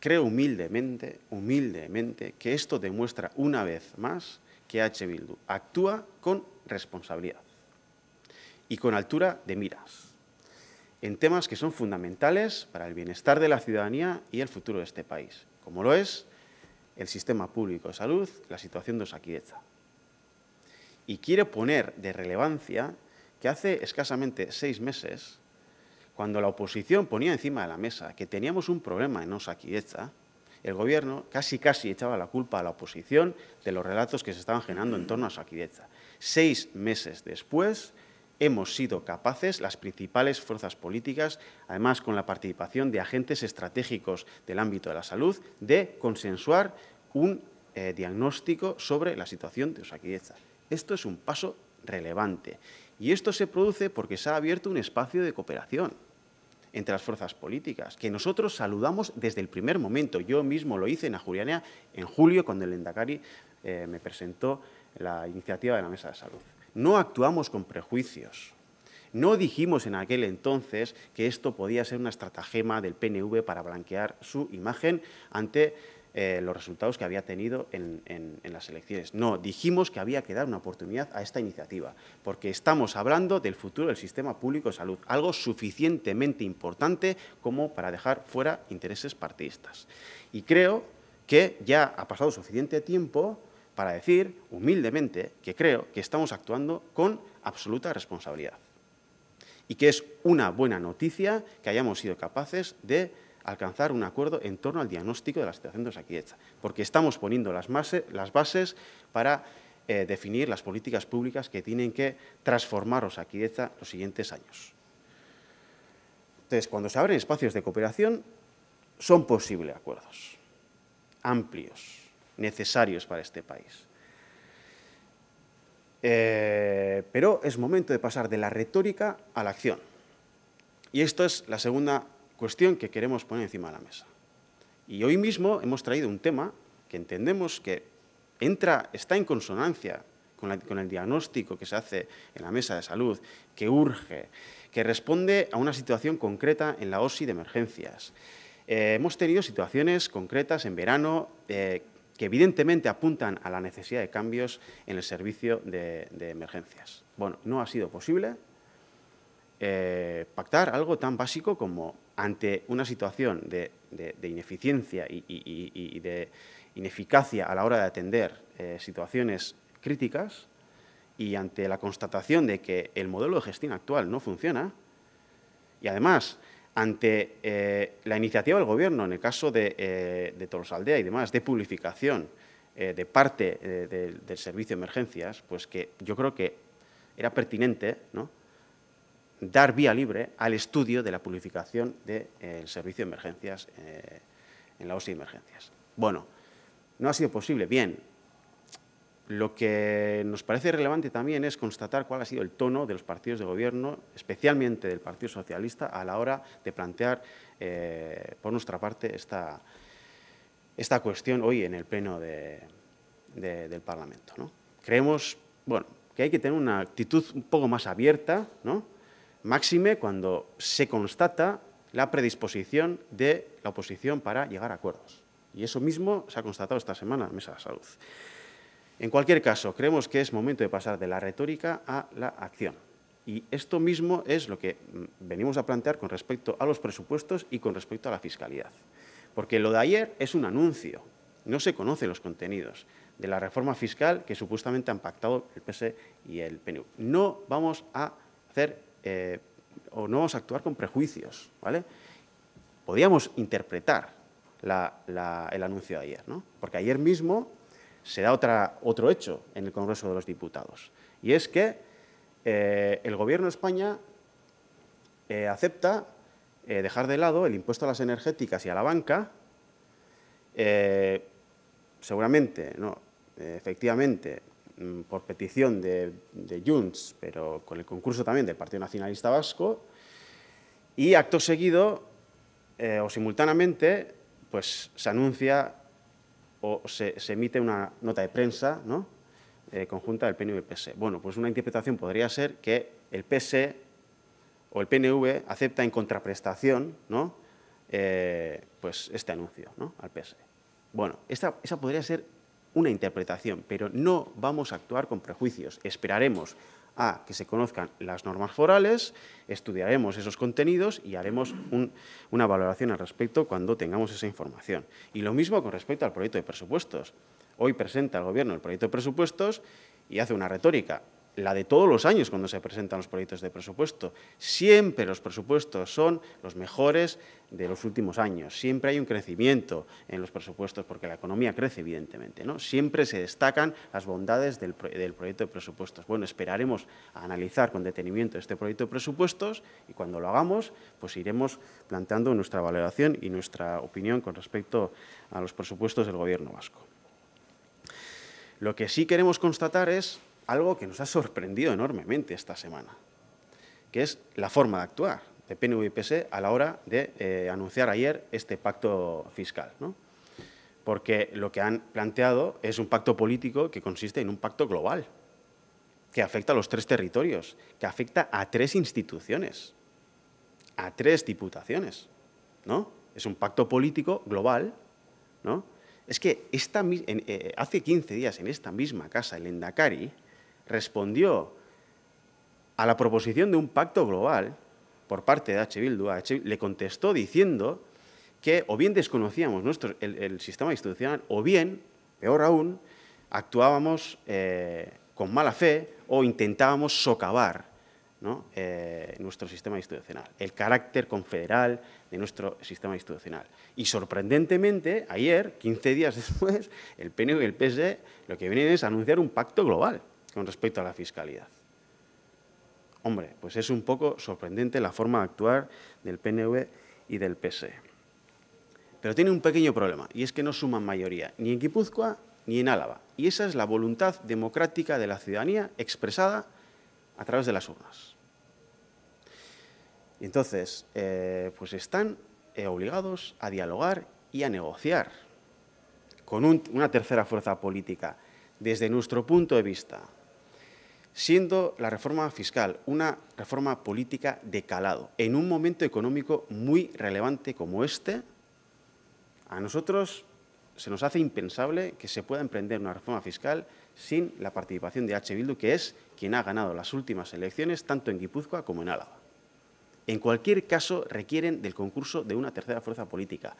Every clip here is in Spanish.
Creo humildemente, humildemente, que esto demuestra una vez más que H. Bildu actúa con responsabilidad y con altura de miras en temas que son fundamentales para el bienestar de la ciudadanía y el futuro de este país, como lo es el sistema público de salud, la situación de Osaquideza. Y quiero poner de relevancia que hace escasamente seis meses cuando la oposición ponía encima de la mesa que teníamos un problema en Osaquidecha, el gobierno casi casi echaba la culpa a la oposición de los relatos que se estaban generando en torno a Osaquidecha. Seis meses después hemos sido capaces, las principales fuerzas políticas, además con la participación de agentes estratégicos del ámbito de la salud, de consensuar un eh, diagnóstico sobre la situación de Osaquidecha. Esto es un paso relevante. Y esto se produce porque se ha abierto un espacio de cooperación entre las fuerzas políticas, que nosotros saludamos desde el primer momento. Yo mismo lo hice en Ajurianea en julio, cuando el Endacari eh, me presentó la iniciativa de la Mesa de Salud. No actuamos con prejuicios. No dijimos en aquel entonces que esto podía ser una estratagema del PNV para blanquear su imagen ante eh, los resultados que había tenido en, las elecciones. No, dijimos que había que dar una oportunidad a esta iniciativa, porque estamos hablando del futuro del sistema público de salud, algo suficientemente importante como para dejar fuera intereses partidistas. Y creo que ya ha pasado suficiente tiempo para decir humildemente que creo que estamos actuando con absoluta responsabilidad y que es una buena noticia que hayamos sido capaces de alcanzar un acuerdo en torno al diagnóstico de la situación de Osakideza, porque estamos poniendo las, bases para eh, definir las políticas públicas que tienen que transformar Osakidecha los siguientes años. Entonces, cuando se abren espacios de cooperación, son posibles acuerdos amplios, necesarios para este país. Eh, pero es momento de pasar de la retórica a la acción. Y esto es la segunda cuestión que queremos poner encima de la mesa. Y hoy mismo hemos traído un tema que entendemos que entra, está en consonancia con, el diagnóstico que se hace en la mesa de salud, que urge, que responde a una situación concreta en la OSI de emergencias. Eh, hemos tenido situaciones concretas en verano eh, que evidentemente apuntan a la necesidad de cambios en el servicio de, emergencias. Bueno, no ha sido posible eh, pactar algo tan básico como ante una situación de, ineficiencia y, de ineficacia a la hora de atender eh, situaciones críticas y ante la constatación de que el modelo de gestión actual no funciona, y además ante eh, la iniciativa del Gobierno, en el caso de, eh, y demás, de publicación eh, de parte del servicio de emergencias, pues que yo creo que era pertinente ¿no? dar vía libre al estudio de la purificación del eh, servicio de emergencias eh, en la OSI de emergencias. Bueno, no ha sido posible. Bien, lo que nos parece relevante también es constatar cuál ha sido el tono de los partidos de gobierno, especialmente del Partido Socialista, a la hora de plantear eh, por nuestra parte esta, cuestión hoy en el Pleno del Parlamento. Creemos bueno, que hay que tener una actitud un poco más abierta, ¿no? Máxime cuando se constata la predisposición de la oposición para llegar a acuerdos. Y eso mismo se ha constatado esta semana en Mesa de Salud. En cualquier caso, creemos que es momento de pasar de la retórica a la acción. Y esto mismo es lo que mm, venimos a plantear con respecto a los presupuestos y con respecto a la fiscalidad. Porque lo de ayer es un anuncio, no se conocen los contenidos de la reforma fiscal que supuestamente han pactado el PS e y el PNU. No vamos a hacer eh, o no vamos a actuar con prejuicios, ¿vale? Podíamos interpretar el anuncio de ayer, ¿no? Porque ayer mismo se da otro hecho en el Congreso de los Diputados, y es que eh, el Gobierno de España eh, acepta dejar de lado el impuesto a las energéticas y a la banca, seguramente, no, efectivamente, Mm, por petición de, de Junts, pero con el concurso también del Partido Nacionalista Vasco, y acto seguido, eh, o simultáneamente, pues se anuncia o se, emite una nota de prensa ¿no? Eh, conjunta del PNV y PS. E. Bueno, pues una interpretación podría ser que el PS e o el PNV acepta en contraprestación ¿no? Eh, pues este anuncio ¿no? al PS. E. Bueno, esta, esa podría ser una interpretación, pero no vamos a actuar con prejuicios. Esperaremos a que se conozcan las normas forales, estudiaremos esos contenidos y haremos una valoración al respecto cuando tengamos esa información. Y lo mismo con respecto al proyecto de presupuestos. Hoy presenta el Gobierno el proyecto de presupuestos y hace una retórica la de todos los años cuando se presentan los proyectos de presupuesto. Siempre los presupuestos son los mejores de los últimos años. Siempre hay un crecimiento en los presupuestos porque la economía crece, evidentemente. ¿no? Siempre se destacan las bondades del, del proyecto de presupuestos. Bueno, esperaremos a analizar con detenimiento este proyecto de presupuestos y cuando lo hagamos, pues iremos planteando nuestra valoración y nuestra opinión con respecto a los presupuestos del Gobierno vasco. Lo que sí queremos constatar es algo que nos ha sorprendido enormemente esta semana, que es la forma de actuar de PNV y PS e a la hora de eh, anunciar ayer este pacto fiscal. Porque lo que han planteado es un pacto político que consiste en un pacto global, que afecta a los tres territorios, que afecta a tres instituciones, a tres diputaciones. ¿no? Es un pacto político global. ¿no? Es que esta, eh, hace 15 días en esta misma casa, el Endacari, respondió a la proposición de un pacto global por parte de H. Bildua le contestó diciendo que o bien desconocíamos nuestro, el, sistema institucional o bien, peor aún, actuábamos eh, con mala fe o intentábamos socavar eh, nuestro sistema institucional, el carácter confederal de nuestro sistema institucional. Y sorprendentemente, ayer, 15 días después, el PNV y el e lo que viene es anunciar un pacto global con respecto a la fiscalidad. Hombre, pues es un poco sorprendente la forma de actuar del PNV y del PSE. Pero tiene un pequeño problema, y es que no suman mayoría, ni en Guipúzcoa ni en Álava. Y esa es la voluntad democrática de la ciudadanía expresada a través de las urnas. Y entonces, eh, pues están eh, obligados a dialogar y a negociar con una tercera fuerza política, desde nuestro punto de vista, siendo la reforma fiscal una reforma política de calado, en un momento económico muy relevante como este, a nosotros se nos hace impensable que se pueda emprender una reforma fiscal sin la participación de H. Bildu, que es quien ha ganado las últimas elecciones, tanto en Guipúzcoa como en Álava. En cualquier caso, requieren del concurso de una tercera fuerza política.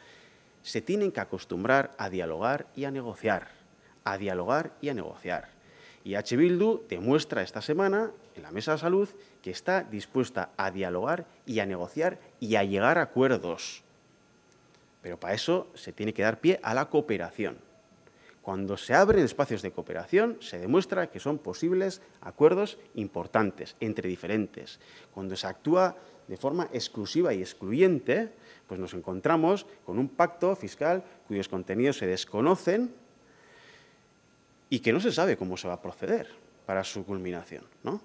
Se tienen que acostumbrar a dialogar y a negociar, a dialogar y a negociar. Y H. Bildu demuestra esta semana en la Mesa de Salud que está dispuesta a dialogar y a negociar y a llegar a acuerdos. Pero para eso se tiene que dar pie a la cooperación. Cuando se abren espacios de cooperación, se demuestra que son posibles acuerdos importantes entre diferentes. Cuando se actúa de forma exclusiva y excluyente, pues nos encontramos con un pacto fiscal cuyos contenidos se desconocen y que no se sabe cómo se va a proceder para su culminación. ¿no?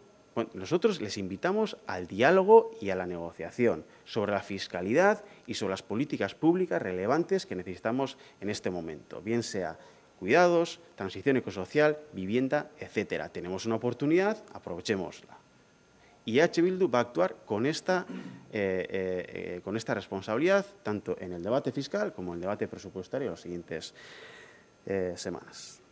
nosotros les invitamos al diálogo y a la negociación sobre la fiscalidad y sobre las políticas públicas relevantes que necesitamos en este momento, bien sea cuidados, transición ecosocial, vivienda, etcétera. Tenemos una oportunidad, aprovechémosla. Y H. Bildu va a actuar con esta, eh, eh, con esta responsabilidad, tanto en el debate fiscal como en el debate presupuestario en las siguientes eh, semanas.